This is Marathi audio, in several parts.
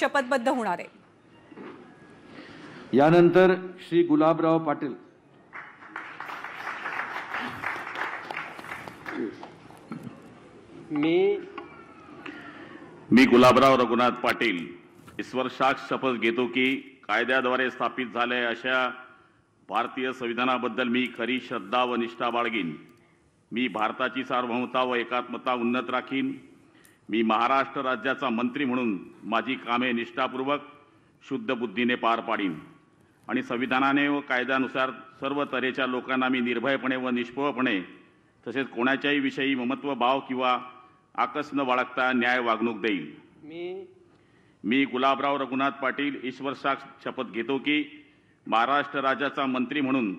शपथबद्ध होणार आहे यानंतर श्री गुलाबराव पाटील मी मी गुलाबराव रघुनाथ पाटील ईश्वर शाख शपथ घेतो की कायद्याद्वारे स्थापित झाले अशा भारतीय संविधानाबद्दल मी खरी श्रद्धा व निष्ठा बाळगीन मी भारताची सार्वभौमता व एकात्मता उन्नत राखीन मी महाराष्ट्र राज्याचा मंत्री म्हणून माझी कामे निष्ठापूर्वक शुद्ध बुद्धीने पार पाडीन आणि संविधानाने व कायद्यानुसार सर्व तऱ्हेच्या लोकांना मी निर्भयपणे व निष्पळपणे तसेच कोणाच्याही विषयी ममत्व भाव किंवा आकस न बाळगता न्याय वागणूक देईल मी मी गुलाबराव रघुनाथ पाटील ईश्वर साक्ष शपथ घेतो की महाराष्ट्र राज्याचा मंत्री म्हणून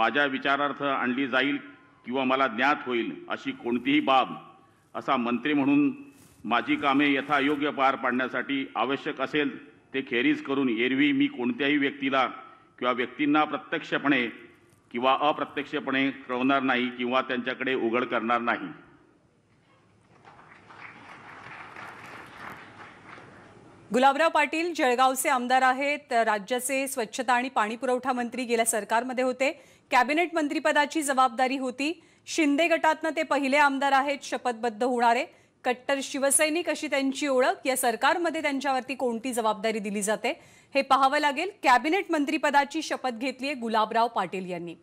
माझ्या विचारार्थ आणली जाईल किंवा मला ज्ञात होईल अशी कोणतीही बाब असा मंत्री म्हणून माझी कामे यथायोग्य पार पाडण्यासाठी आवश्यक असेल ते खेरीज करून एरवी मी कोणत्याही व्यक्तीला किंवा व्यक्तींना प्रत्यक्षपणे किंवा अप्रत्यक्षपणे कळवणार नाही किंवा त्यांच्याकडे उघड करणार नाही गुलाबराव पाटील जळगावचे आमदार आहेत राज्याचे स्वच्छता आणि पाणी पुरवठा मंत्री गेल्या सरकारमध्ये होते कॅबिनेट मंत्रीपदाची जबाबदारी होती शिंदे गटातनं ते पहिले आमदार आहेत शपथबद्ध होणारे कट्टर शिवसैनिक अशी त्यांची ओळख या सरकारमध्ये त्यांच्यावरती कोणती जबाबदारी दिली जाते हे पाहावं लागेल कॅबिनेट मंत्रीपदाची शपथ घेतली आहे गुलाबराव पाटील यांनी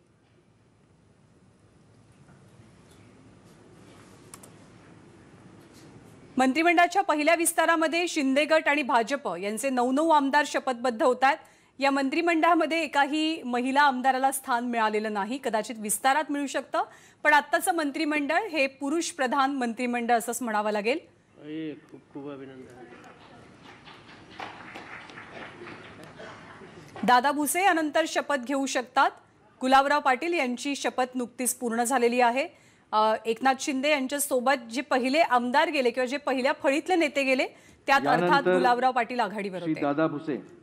मंत्रिमंडळाच्या पहिल्या विस्तारामध्ये शिंदे गट आणि भाजप यांचे नऊ नऊ आमदार शपथबद्ध होत आहेत या मंत्रिमंडळामध्ये एकाही महिला आमदाराला स्थान मिळालेलं नाही कदाचित विस्तारात मिळू शकतं पण आत्ताचं मंत्रिमंडळ हे पुरुष प्रधान मंत्रिमंडळ असंच म्हणावं लागेल खूप खूप अभिनंदन दादा भुसे यानंतर शपथ घेऊ शकतात गुलाबराव पाटील यांची शपथ नुकतीच पूर्ण झालेली आहे एकनाथ शिंदे यांच्यासोबत जे पहिले आमदार गेले किंवा जे पहिल्या फळीतले नेते गेले त्यात अर्थात गुलाबराव पाटील आघाडीवर दादा भुसे